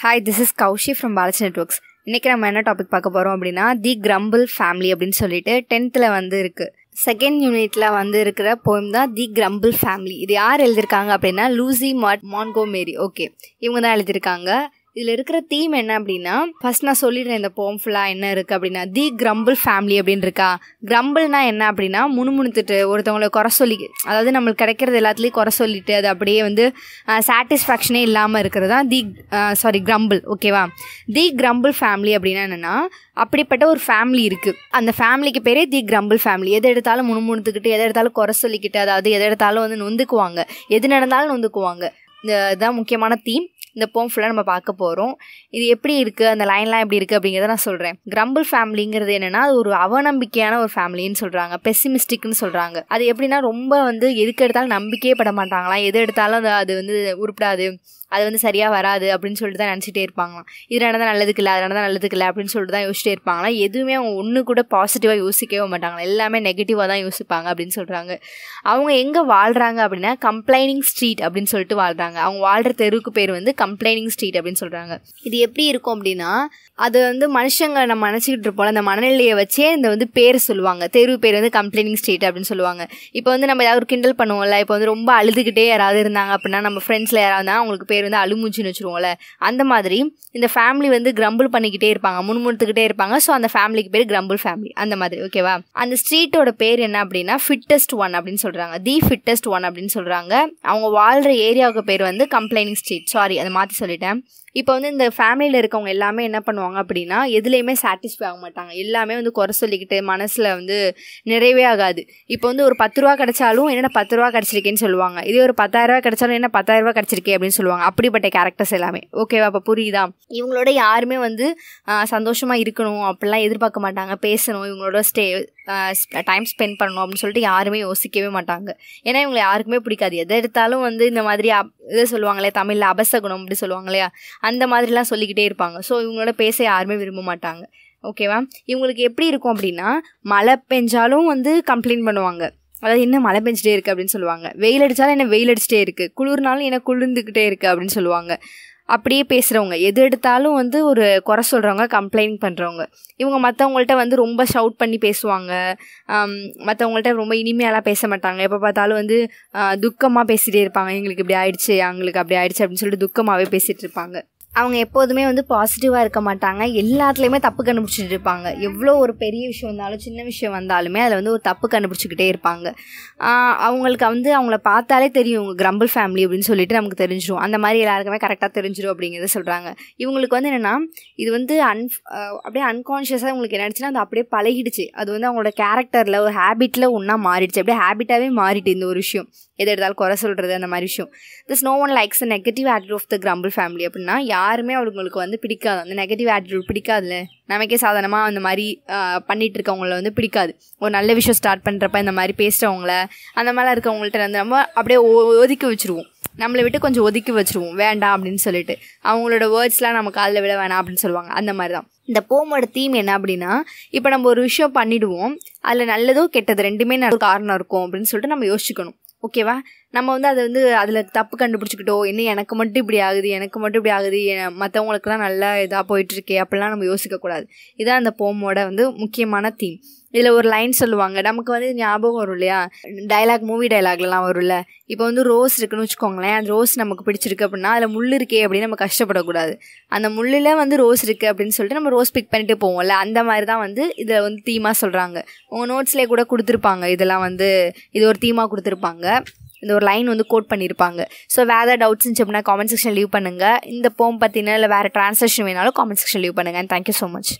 hi this is Kaushi from Balaji networks இன்றைக்கி நம்ம என்ன டாபிக் பார்க்க போகிறோம் அப்படின்னா தி கிரம்பிள் ஃபேமிலி அப்படின்னு சொல்லிட்டு டென்த்தில் வந்து இருக்குது செகண்ட் யூனிட்டில் வந்து இருக்கிற போயம் தான் தி கிரம்பிள் ஃபேமிலி இது யார் எழுதியிருக்காங்க அப்படின்னா லூசி மாட் மான்கோ மேரி ஓகே இவங்க தான் எழுதியிருக்காங்க இதில் இருக்கிற தீம் என்ன அப்படின்னா ஃபஸ்ட் நான் சொல்லிடுறேன் இந்த போம் ஃபுல்லாக என்ன இருக்குது அப்படின்னா தி கிரம்பிள் ஃபேமிலி அப்படின்னு இருக்கா கிரம்பிள்னா என்ன அப்படின்னா முணுமுணுத்துட்டு ஒருத்தவங்களை குறை சொல்லி அதாவது நம்மளுக்கு கிடைக்கிறது எல்லாத்துலேயும் குறை சொல்லிட்டு அது அப்படியே வந்து சாட்டிஸ்ஃபேக்ஷனே இல்லாமல் இருக்கிறது தான் தி சாரி கிரம்பிள் ஓகேவா தி கிரம்பிள் ஃபேமிலி அப்படின்னா என்னென்னா அப்படிப்பட்ட ஒரு ஃபேமிலி இருக்குது அந்த ஃபேமிலிக்கு பேரே தி கிரம்பிள் ஃபேமிலி எதை எடுத்தாலும் முணுமுணுத்துக்கிட்டு எதை எடுத்தாலும் குறை சொல்லிக்கிட்டு அதாவது எதை எடுத்தாலும் வந்து நொந்துக்குவாங்க எது நடந்தாலும் நொந்துக்குவாங்க இதுதான் முக்கியமான தீம் இந்த போம் ஃபுல்லாக நம்ம பார்க்க போகிறோம் இது எப்படி இருக்குது அந்த லைன்லாம் எப்படி இருக்குது அப்படிங்கிறத நான் சொல்கிறேன் கிரம்பிள் ஃபேமிலிங்கிறது என்னென்னா அது ஒரு அவநம்பிக்கையான ஒரு ஃபேமிலின்னு சொல்கிறாங்க பெசிமிஸ்டிக்னு சொல்கிறாங்க அது எப்படின்னா ரொம்ப வந்து எதுக்கு எடுத்தாலும் நம்பிக்கையே பட மாட்டாங்களாம் எது எடுத்தாலும் அது அது வந்து உருப்படாது அது வந்து சரியாக வராது அப்படின்னு சொல்லிட்டு தான் நினச்சிட்டே இருப்பாங்களாம் இது நடந்தால் நல்லதுக்கு இல்லை அது நடந்தால் நல்லதுக்கு இல்லை அப்படின்னு சொல்லிட்டு தான் யோசிச்சிட்டே இருப்பாங்களாம் எதுவுமே அவங்க ஒன்று கூட பாசிட்டிவாக யோசிக்கவே மாட்டாங்களா எல்லாமே நெகட்டிவாக தான் யோசிப்பாங்க அப்படின்னு சொல்கிறாங்க அவங்க எங்கே வாழ்கிறாங்க அப்படின்னா கம்ப்ளைனிங் ஸ்ட்ரீட் அப்படின்னு சொல்லிட்டு வாழ்கிறாங்க அவங்க வாழ்கிற தெருவுக்கு பேர் வந்து கம்ப்ளைனிங் ஸ்ட்ரீட் அப்படின்னு சொல்கிறாங்க இது எப்படி இருக்கும் அப்படின்னா அது வந்து மனுஷங்க நம்ம நினச்சிக்கிட்டு இருப்போம் அந்த மனநிலையை வச்சே இந்த வந்து பேர் சொல்லுவாங்க தெரு பேர் வந்து கம்ப்ளைனிங் ஸ்ட்ரீட் அப்படின்னு சொல்லுவாங்க இப்போ வந்து நம்ம ஏதாவது ஒரு கிண்டல் பண்ணுவோம்ல இப்போ வந்து ரொம்ப அழுதுகிட்டே யாராவது இருந்தாங்க அப்படின்னா நம்ம ஃப்ரெண்ட்ஸில் யாராவது அவங்களுக்கு பேர் பேர் வந்து அழுமூச்சின்னு வச்சுருவோம்ல அந்த மாதிரி இந்த ஃபேமிலி வந்து கிரம்பிள் பண்ணிக்கிட்டே இருப்பாங்க முன்முடுத்துக்கிட்டே இருப்பாங்க ஸோ அந்த ஃபேமிலிக்கு பேர் கிரம்பிள் ஃபேமிலி அந்த மாதிரி ஓகேவா அந்த ஸ்ட்ரீட்டோட பேர் என்ன அப்படின்னா ஃபிட்டஸ்ட் ஒன் அப்படின்னு சொல்கிறாங்க தி ஃபிட்டஸ்ட் ஒன் அப்படின்னு சொல்கிறாங்க அவங்க வாழ்கிற ஏரியாவுக்கு பேர் வந்து கம்ப்ளைனிங் ஸ்ட்ரீட் சாரி அதை மாற்றி சொல்லிட்டேன் இப்போ வந்து இந்த ஃபேமிலியில் இருக்கவங்க எல்லாமே என்ன பண்ணுவாங்க அப்படின்னா எதுலேயுமே சாட்டிஸ்ஃபை ஆக மாட்டாங்க எல்லாமே வந்து குறை சொல்லிக்கிட்டு மனசில் வந்து நிறைவே ஆகாது இப்போ வந்து ஒரு பத்து ரூபா கிடச்சாலும் என்னென்ன பத்து ரூபா கிடச்சிருக்கேன்னு சொல்லுவாங்க இதே ஒரு பத்தாயிரரூபா கிடச்சாலும் என்ன பத்தாயிரரூபா கிடச்சிருக்கே அப்படின்னு சொல்லுவாங்க அப்படிப்பட்ட கேரக்டர்ஸ் எல்லாமே ஓகேவா அப்போ புரியுதா இவங்களோட யாருமே வந்து சந்தோஷமாக இருக்கணும் அப்படிலாம் எதிர்பார்க்க மாட்டாங்க பேசணும் இவங்களோட ஸ்டே டைம் ஸ்பெண்ட் பண்ணணும் அப்படின்னு சொல்லிட்டு யாருமே யோசிக்கவே மாட்டாங்க ஏன்னா இவங்களை யாருக்குமே பிடிக்காது எதை எடுத்தாலும் வந்து இந்த மாதிரி அப் இதை சொல்லுவாங்களே தமிழில் அபசகுணம் அப்படி சொல்லுவாங்க இல்லையா அந்த மாதிரிலாம் சொல்லிக்கிட்டே இருப்பாங்க ஸோ இவங்களோட பேச யாருமே விரும்ப மாட்டாங்க ஓகேவா இவங்களுக்கு எப்படி இருக்கும் அப்படின்னா மழை பெஞ்சாலும் வந்து கம்ப்ளைண்ட் பண்ணுவாங்க அதாவது என்ன மழை பெஞ்சிட்டே இருக்குது அப்படின்னு சொல்லுவாங்க வெயில் அடித்தாலும் என்ன வெயில் அடிச்சிட்டே இருக்குது குளிர்னாலும் என்ன குளிர்ந்துக்கிட்டே இருக்குது அப்படின்னு சொல்லுவாங்க அப்படியே பேசுகிறவங்க எது எடுத்தாலும் வந்து ஒரு குறை சொல்கிறவங்க கம்ப்ளைண்ட் பண்ணுறவங்க இவங்க மற்றவங்கள்ட்ட வந்து ரொம்ப ஷவுட் பண்ணி பேசுவாங்க மற்றவங்கள்ட்ட ரொம்ப இனிமையாலாம் பேச மாட்டாங்க எப்போ பார்த்தாலும் வந்து துக்கமாக பேசிகிட்டே இருப்பாங்க எங்களுக்கு இப்படி ஆயிடுச்சு அவங்களுக்கு அப்படி ஆயிடுச்சு அப்படின்னு சொல்லிட்டு துக்கமாகவே பேசிகிட்டு இருப்பாங்க அவங்க எப்போதுமே வந்து பாசிட்டிவாக இருக்க மாட்டாங்க எல்லாத்துலேயுமே தப்பு கண்டுபிடிச்சிட்டு இருப்பாங்க எவ்வளோ ஒரு பெரிய விஷயம் வந்தாலும் சின்ன விஷயம் வந்தாலுமே அதில் வந்து ஒரு தப்பு கண்டுபிடிச்சிக்கிட்டே இருப்பாங்க அவங்களுக்கு வந்து அவங்கள பார்த்தாலே தெரியும் கிரம்பிள் ஃபேமிலி அப்படின்னு சொல்லிட்டு நமக்கு தெரிஞ்சிடும் அந்த மாதிரி எல்லாருக்குமே கரெக்டாக தெரிஞ்சிடும் அப்படிங்கிறத சொல்கிறாங்க இவங்களுக்கு வந்து என்னென்னா இது வந்து அன் அப்படியே அன்கான்ஷியஸாக உங்களுக்கு என்ன ஆச்சுன்னா அது அப்படியே பழகிடுச்சு அது வந்து அவங்களோட கேரக்டரில் ஒரு ஹேபிட்டில் ஒன்றா மாறிடுச்சு அப்படியே ஹேபிட்டாகவே மாறிட்டு இந்த ஒரு விஷயம் எது எடுத்தாலும் குறை சொல்கிறது அந்த மாதிரி விஷயம் this no one likes negative attitude of the crumble family அப்படின்னா யாருமே அவங்களுக்கு வந்து பிடிக்காது அந்த நெகட்டிவ் ஆட்டிடியூட் பிடிக்காதுல்ல நமக்கே சாதாரணமாக அந்த மாதிரி பண்ணிகிட்டு இருக்கவங்கள வந்து பிடிக்காது ஒரு நல்ல விஷயம் ஸ்டார்ட் பண்ணுறப்ப இந்த மாதிரி பேசுகிறவங்கள அந்த மாதிரிலாம் இருக்கவங்கள்ட்ட வந்து நம்ம அப்படியே ஒதுக்கி வச்சுருவோம் நம்மளை விட்டு கொஞ்சம் ஒதுக்கி வச்சுருவோம் வேண்டாம் அப்படின்னு சொல்லிட்டு அவங்களோட வேர்ட்ஸ்லாம் நம்ம காலில் விட வேணாம் அப்படின்னு சொல்லுவாங்க அந்த மாதிரி தான் இந்த போமோட தீம் என்ன அப்படின்னா இப்போ நம்ம ஒரு விஷயம் பண்ணிவிடுவோம் அதில் நல்லதோ கெட்டது ரெண்டுமே ஒரு காரணம் இருக்கும் அப்படின்னு சொல்லிட்டு நம்ம யோசிக்கணும் ஓகேவா நம்ம வந்து அதை வந்து அதில் தப்பு கண்டுபிடிச்சிக்கிட்டோ என்ன எனக்கு மட்டும் இப்படி ஆகுது எனக்கு மட்டும் இப்படி ஆகுது மற்றவங்களுக்குலாம் நல்லா இதாக போயிட்டுருக்கே அப்படிலாம் நம்ம யோசிக்கக்கூடாது இதான் அந்த போமோட வந்து முக்கியமான தீம் இதில் ஒரு லைன் சொல்லுவாங்க நமக்கு வந்து ஞாபகம் வரும் இல்லையா டைலாக் மூவி டைலாக்லாம் வரும்ல இப்போ வந்து ரோஸ் இருக்குன்னு வச்சுக்கோங்களேன் அந்த ரோஸ் நமக்கு பிடிச்சிருக்கு அப்படின்னா அதில் முள் இருக்கே அப்படின்னு நம்ம கஷ்டப்படக்கூடாது அந்த முள்ளில் வந்து ரோஸ் இருக்குது அப்படின்னு சொல்லிட்டு நம்ம ரோஸ் பிக் பண்ணிட்டு போவோம்ல அந்த மாதிரி தான் வந்து இதில் வந்து தீமாக சொல்கிறாங்க உங்கள் நோட்ஸ்லேயே கூட கொடுத்துருப்பாங்க இதெல்லாம் வந்து இது ஒரு தீமாக கொடுத்துருப்பாங்க இந்த ஒரு லைன் வந்து கோட் பண்ணியிருப்பாங்க ஸோ வேறு டவுட்ஸ் இருந்துச்சு அப்படின்னா காமெண்ட் செக்ஷன் லீவ் பண்ணுங்கள் இந்த போம் பார்த்தீங்கன்னா இல்லை வேறு ட்ரான்ஸ்லேஷன் வேணாலும் காமெண்ட் செக்ஷன் லீவ் பண்ணுங்கள் அண்ட் தேங்க்யூ ஸோ மச்